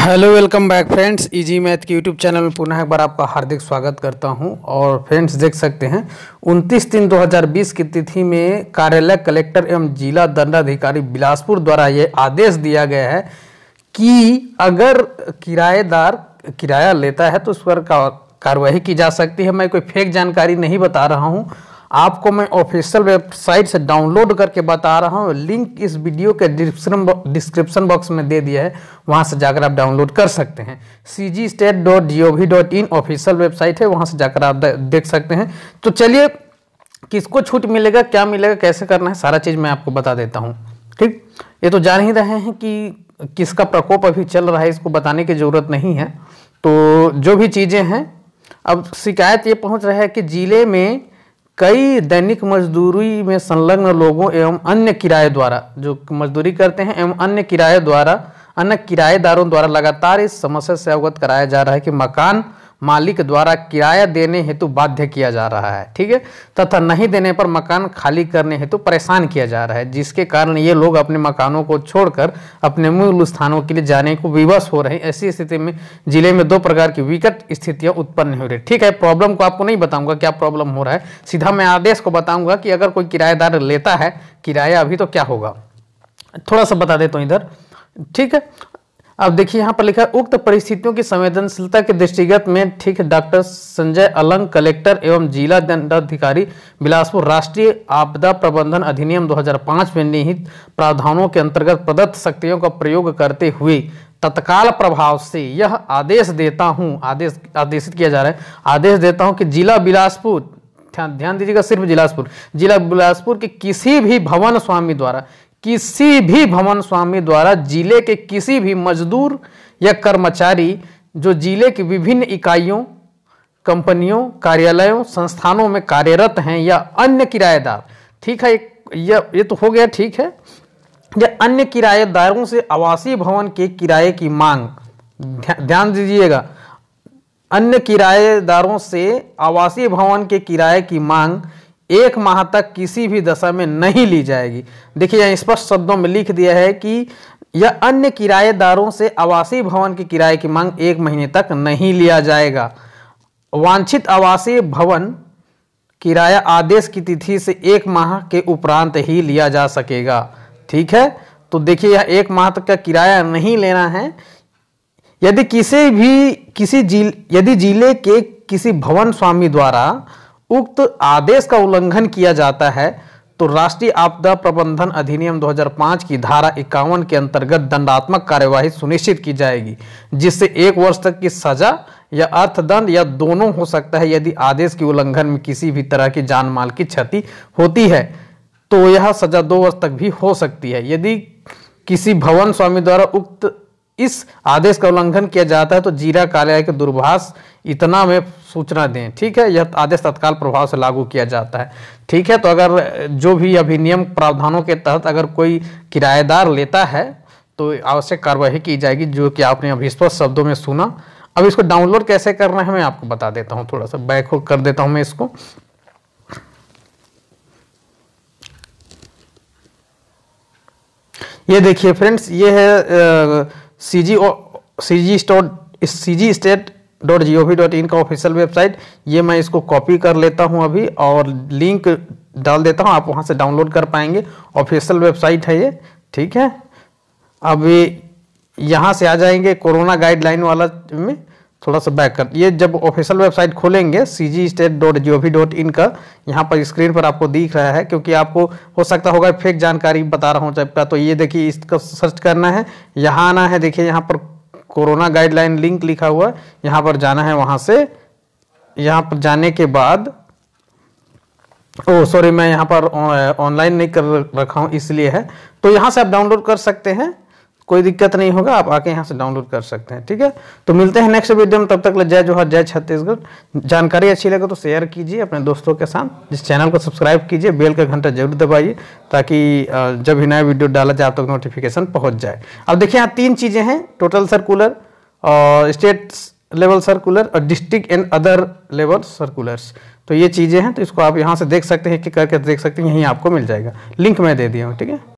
hello welcome back friends easy e math के YouTube channel में पुनः एक बार आपका हार्दिक स्वागत करता हूं और फ्रेंड्स देख सकते हैं 29 तीन 2020 की तिथि में कार्यालय कलेक्टर एवं जिला दंडाधिकारी बिलासपुर द्वारा ये आदेश दिया गया है कि अगर किराएदार किराया लेता है तो उस पर कार्रवाई की जा सकती है मैं कोई फेक जानकारी नहीं बता रहा हूँ आपको मैं ऑफिशियल वेबसाइट से डाउनलोड करके बता रहा हूँ लिंक इस वीडियो के डिस्क्रिप्शन डिस्क्रिप्शन बॉक्स में दे दिया है वहाँ से जाकर आप डाउनलोड कर सकते हैं C G state dot G O V dot in official website है वहाँ से जाकर आप देख सकते हैं तो चलिए किसको छूट मिलेगा क्या मिलेगा कैसे करना है सारा चीज़ मैं आपको बता देता हूँ ठीक ये तो जान ही रहे हैं कि किसका प्रकोप अभी चल रहा है इसको बताने की ज़रूरत नहीं है तो जो भी चीज़ें हैं अब शिकायत ये पहुंच रहा है कि ज़िले में कई दैनिक मजदूरी में संलग्न लोगों एवं अन्य किराए द्वारा जो मजदूरी करते हैं एवं अन्य किराए द्वारा अन्य किराएदारों द्वारा लगातार इस समस्या से अवगत कराया जा रहा है कि मकान मालिक द्वारा किराया देने हेतु बाध्य किया जा रहा है ठीक है तथा नहीं देने पर मकान खाली करने हेतु परेशान किया जा रहा है जिसके कारण ये लोग अपने मकानों को छोड़कर अपने मूल स्थानों के लिए जाने को विवश हो रहे हैं ऐसी स्थिति में जिले में दो प्रकार की विकट स्थितियां उत्पन्न हो रही ठीक है प्रॉब्लम को आपको नहीं बताऊंगा क्या प्रॉब्लम हो रहा है सीधा मैं आदेश को बताऊंगा कि अगर कोई किराएदार लेता है किराया अभी तो क्या होगा थोड़ा सा बता देता तो हूँ इधर ठीक है अब देखिए यहाँ पर लिखा है उक्त परिस्थितियों की संवेदनशीलता के दृष्टिगत में ठीक है डॉक्टर संजय अलंग कलेक्टर एवं जिला दंडाधिकारी बिलासपुर राष्ट्रीय आपदा प्रबंधन अधिनियम 2005 में निहित प्रावधानों के अंतर्गत प्रदत्त शक्तियों का प्रयोग करते हुए तत्काल प्रभाव से यह आदेश देता हूँ आदेश आदेशित किया जा रहा है आदेश देता हूँ कि जिला बिलासपुर ध्यान दीजिएगा सिर्फ बिलासपुर जिला बिलासपुर के किसी भी भवन स्वामी द्वारा किसी भी भवन स्वामी द्वारा जिले के किसी भी मजदूर या कर्मचारी जो जिले की विभिन्न इकाइयों कंपनियों कार्यालयों संस्थानों में कार्यरत हैं या अन्य किराएदार ठीक है यह ये तो हो गया ठीक है या अन्य किराएदारों से आवासीय भवन के किराए की मांग ध्यान दीजिएगा अन्य किराएदारों से आवासीय भवन के किराए की मांग एक माह तक किसी भी दशा में नहीं ली जाएगी देखिए यहाँ स्पष्ट शब्दों में लिख दिया है कि यह अन्य किराएदारों से आवासीय भवन के किराए की मांग एक महीने तक नहीं लिया जाएगा वांछित आवासीय भवन किराया आदेश की तिथि से एक माह के उपरांत ही लिया जा सकेगा ठीक है तो देखिए यह एक माह तक का किराया नहीं लेना है यदि किसी भी किसी जिल यदि जिले के किसी भवन स्वामी द्वारा उक्त आदेश का उल्लंघन किया जाता है तो राष्ट्रीय आपदा प्रबंधन अधिनियम 2005 की धारा इक्यावन के अंतर्गत दंडात्मक कार्यवाही सुनिश्चित की जाएगी जिससे एक वर्ष तक की सजा या अर्थदंड या दोनों हो सकता है यदि आदेश के उल्लंघन में किसी भी तरह की जान माल की क्षति होती है तो यह सजा दो वर्ष तक भी हो सकती है यदि किसी भवन स्वामी द्वारा उक्त इस आदेश का उल्लंघन किया जाता है तो जीरा कार्यालय के दूरभाष इतना में सूचना दें ठीक है यह आदेश तत्काल प्रभाव से लागू किया जाता है ठीक है तो अगर जो भी अभिनियम प्रावधानों के तहत अगर कोई किराएदार लेता है तो आवश्यक कार्यवाही की जाएगी जो कि आपने अभी स्पष्ट शब्दों में सुना अब इसको डाउनलोड कैसे करना है मैं आपको बता देता हूँ थोड़ा सा बैक कर देता हूँ मैं इसको ये देखिए फ्रेंड्स ये है C G C G store C G state dot G O V dot in का ऑफिशियल वेबसाइट ये मैं इसको कॉपी कर लेता हूँ अभी और लिंक डाल देता हूँ आप वहाँ से डाउनलोड कर पाएंगे ऑफिशियल वेबसाइट है ये ठीक है अभी यहाँ से आ जाएंगे कोरोना गाइडलाइन वाला में थोड़ा सा बैक कर ये जब ऑफिशियल वेबसाइट खोलेंगे C G state dot G O V dot in का यहाँ पर स्क्रीन पर आपको दिख रहा है क्योंकि आपको हो सकता होगा फेक जानकारी बता रहा हूँ जब का तो ये देखिए इसका सर्च करना है यहाँ आना है देखिए यहाँ पर कोरोना गाइडलाइन लिंक लिखा हुआ है यहाँ पर जाना है वहाँ से यहाँ पर जाने के बाद ओ सॉरी मैं यहाँ पर ऑनलाइन नहीं कर रखा हूँ इसलिए है तो यहाँ से आप डाउनलोड कर सकते हैं कोई दिक्कत नहीं होगा आप आके यहाँ से डाउनलोड कर सकते हैं ठीक है तो मिलते हैं नेक्स्ट वीडियो में तब तक जय जोहर जय छत्तीसगढ़ जानकारी अच्छी लगे तो शेयर कीजिए अपने दोस्तों के साथ जिस चैनल को सब्सक्राइब कीजिए बेल का घंटा जरूर दबाइए ताकि जब भी नया वीडियो डाला जाए आप तक तो नोटिफिकेशन पहुँच जाए अब देखिए यहाँ तीन चीज़ें हैं टोटल सर्कुलर और स्टेट लेवल सर्कुलर और district and other level circulars तो ये चीज़ें हैं तो इसको आप यहाँ से देख सकते हैं कि करके देख सकते हैं यहीं आपको मिल जाएगा लिंक मैं दे दिया हूँ ठीक है